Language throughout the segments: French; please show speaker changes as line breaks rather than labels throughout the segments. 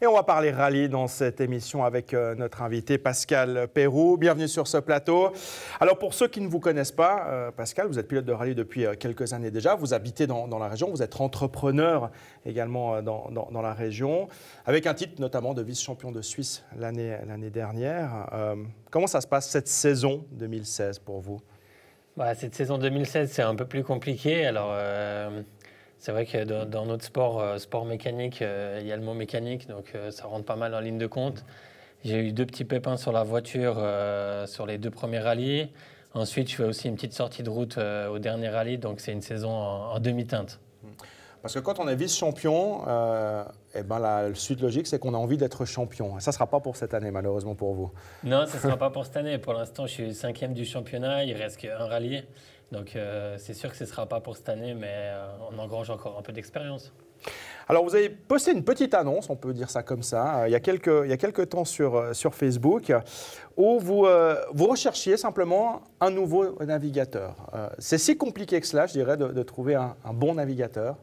Et on va parler rallye dans cette émission avec euh, notre invité Pascal Perrou. Bienvenue sur ce plateau. Alors pour ceux qui ne vous connaissent pas, euh, Pascal, vous êtes pilote de rallye depuis euh, quelques années déjà. Vous habitez dans, la région, vous êtes entrepreneur également dans, la région, avec un titre notamment de vice-champion de Suisse l'année dernière. comment ça se passe cette saison 2016 pour vous
bah, cette saison 2016, c'est un peu plus compliqué. Alors, c'est vrai que dans, notre sport, euh, sport mécanique, euh, il y a le mot mécanique, donc euh, ça rentre pas mal en ligne de compte. J'ai eu deux petits pépins sur la voiture sur les deux premiers rallyes. Ensuite, je fais aussi une petite sortie de route au dernier rallye, donc c'est une saison en, demi-teinte. Mmh.
Parce que quand on est vice-champion, euh, eh ben la, suite logique, c'est qu'on a envie d'être champion. Ça ne sera pas pour cette année, malheureusement pour vous.
Non, ça ne sera pas pour cette année. Pour l'instant, je suis cinquième du championnat. Il reste qu'un rallye. Donc, euh, c'est sûr que ce ne sera pas pour cette année, mais euh, on engrange encore un peu d'expérience.
Alors, vous avez posté une petite annonce, on peut dire ça comme ça, il y a quelques, temps sur, Facebook, où vous, recherchiez simplement un nouveau navigateur. c'est si compliqué que cela, je dirais, de, trouver
un bon navigateur.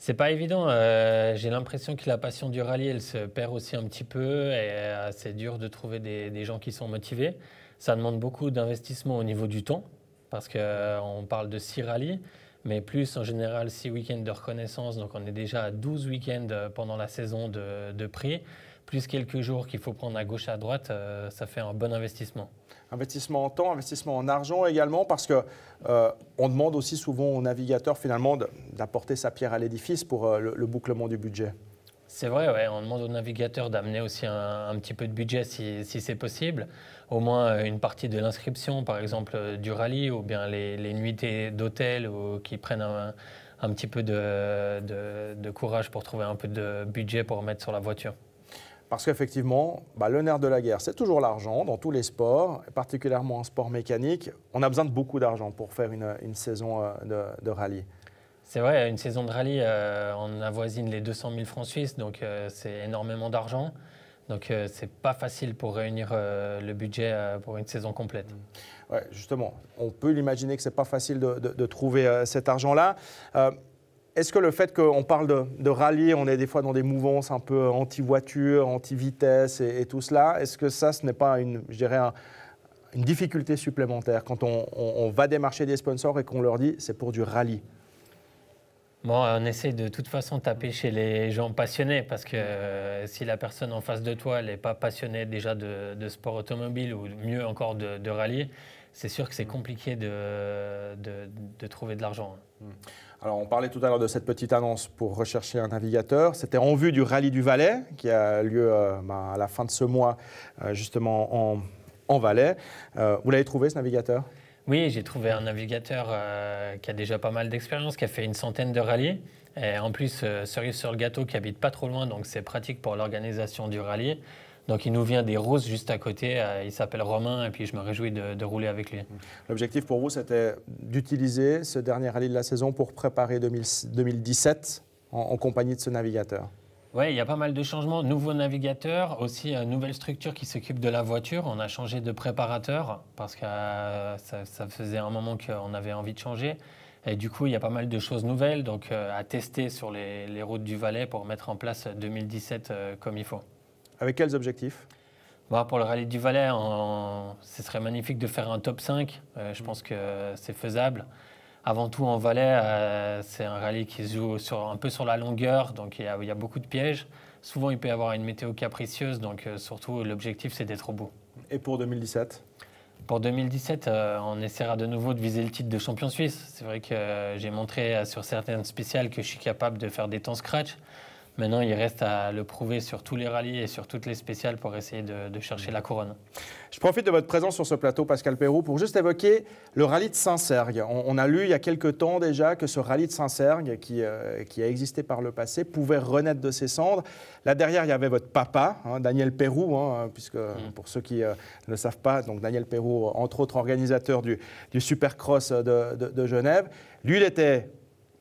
C'est pas évident. Euh, j'ai l'impression que la passion du rallye, elle se perd aussi un petit peu. Et euh, c'est dur de trouver des, gens qui sont motivés. Ça demande beaucoup d'investissement au niveau du temps, parce qu'on euh, parle de six rallyes, mais plus en général six week-ends de reconnaissance. Donc on est déjà à 12 week-ends pendant la saison de prix plus quelques jours qu'il faut prendre à gauche à droite, euh, ça fait un bon investissement.
Investissement en temps, investissement en argent également, parce que euh, on demande aussi souvent aux navigateurs finalement d'apporter sa pierre à l'édifice pour euh, le, bouclement du budget.
C'est vrai, on demande aux navigateurs d'amener aussi un, petit peu de budget si, c'est possible, au moins une partie de l'inscription, par exemple du rallye, ou bien les, les d'hôtel ou qui prennent un, petit peu de, de courage pour trouver un peu de budget pour mettre sur la voiture.
Parce qu'effectivement, bah, le nerf de la guerre, c'est toujours l'argent dans tous les sports, particulièrement en sport mécanique. On a besoin de beaucoup d'argent pour faire une, saison euh, de, rallye.
C'est vrai, une saison de rallye, euh, on avoisine les 200 000 francs suisses, donc euh, c'est énormément d'argent. Donc ce c'est pas facile pour réunir le budget pour une saison complète.
Ouais, justement, on peut l'imaginer que c'est pas facile de, de trouver cet argent-là. Est-ce que le fait qu'on parle de, rallye, on est des fois dans des mouvances un peu anti-voiture, anti-vitesse et, tout cela, est-ce que ça, ce n'est pas une, je dirais, une difficulté supplémentaire quand on, va démarcher des sponsors et qu'on leur dit c'est pour du rallye
Bon, on essaie de toute façon taper chez les gens passionnés parce que euh, si la personne en face de toi n'est pas passionnée déjà de, sport automobile ou mieux encore de, rallye, c'est sûr que c'est compliqué de, trouver de l'argent. Mmh.
Alors, on parlait tout à l'heure de cette petite annonce pour rechercher un navigateur. C'était en vue du rallye du Valais qui a lieu euh, ben, à la fin de ce mois, euh, justement en, Valais. Euh, vous l'avez trouvé ce navigateur
Oui, j'ai trouvé un navigateur qui a déjà pas mal d'expérience, qui a fait une centaine de rallyes. Et en plus, cerise sur le gâteau qui habite pas trop loin, donc c'est pratique pour l'organisation du rallye. Donc, il nous vient des roses juste à côté. Euh, il s'appelle Romain et puis je me réjouis de, rouler avec lui.
L'objectif pour vous, c'était d'utiliser ce dernier rallye de la saison pour préparer 2017 en, compagnie de ce navigateur.
Oui, il y a pas mal de changements. Nouveau navigateur, aussi une euh, nouvelle structure qui s'occupe de la voiture. On a changé de préparateur parce que euh, ça, faisait un moment qu'on avait envie de changer. Et du coup, il y a pas mal de choses nouvelles donc, à tester sur les, routes du Valais pour mettre en place 2017 comme il faut. Avec quels objectifs bah, pour le rallye du Valais, ce serait magnifique de faire un top 5. Euh, je pense que c'est faisable. Avant tout, en Valais, euh, c'est un rallye qui se joue un peu sur la longueur, donc il y, a, beaucoup de pièges. Souvent, il peut y avoir une météo capricieuse, donc euh, surtout, l'objectif, c'est d'être au bout. Et pour 2017 Pour 2017, on essaiera de nouveau de viser le titre de champion suisse. C'est vrai que j'ai montré sur certaines spéciales que je suis capable de faire des temps scratch. Maintenant, il reste à le prouver sur tous les rallyes et sur toutes les spéciales pour essayer de, chercher la couronne. Je profite de votre présence sur
ce plateau, Pascal Perrou, pour juste évoquer le rallye de Saint-Sergue. On, a lu il y a quelques temps déjà que ce rallye de Saint-Sergue, qui, euh, qui, a existé par le passé, pouvait renaître de ses cendres. Là derrière, il y avait votre papa, hein, Daniel Perrou, hein, puisque euh, mm. pour ceux qui euh, ne le savent pas, donc Daniel Perrou, entre autres organisateur du, Supercross de, de Genève. Lui, il était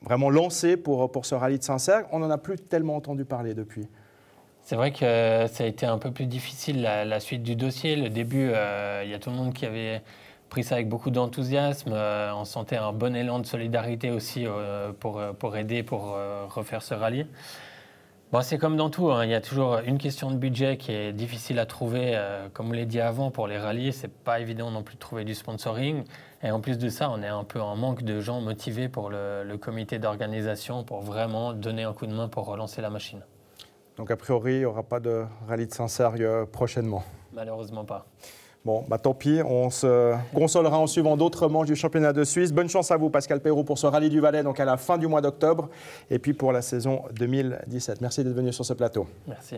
vraiment lancé pour, ce rallye de saint On n'en a plus tellement entendu parler depuis.
C'est vrai que euh, ça a été un peu plus difficile la, la suite du dossier. Le début, euh, il y a tout le monde qui avait pris ça avec beaucoup d'enthousiasme. Euh, on sentait un bon élan de solidarité aussi pour aider, pour refaire ce rallye c'est comme dans tout, hein. il y a toujours une question de budget qui est difficile à trouver. Euh, comme on l'a dit avant, pour les rallyes, c'est pas évident non plus de trouver du sponsoring. Et en plus de ça, on est un peu en manque de gens motivés pour le, comité d'organisation pour vraiment donner un coup de main pour relancer la machine.
Donc a priori, il n'y aura pas de rallye de saint sergue euh, prochainement
Malheureusement pas.
Bon, bah, tant pis, on se consolera en suivant d'autres manches du championnat de Suisse. Bonne chance à vous, Pascal Perrault, pour ce rallye du Valais, donc à la fin du mois d'octobre, et puis pour la saison 2017. Merci d'être venu sur ce plateau. Merci.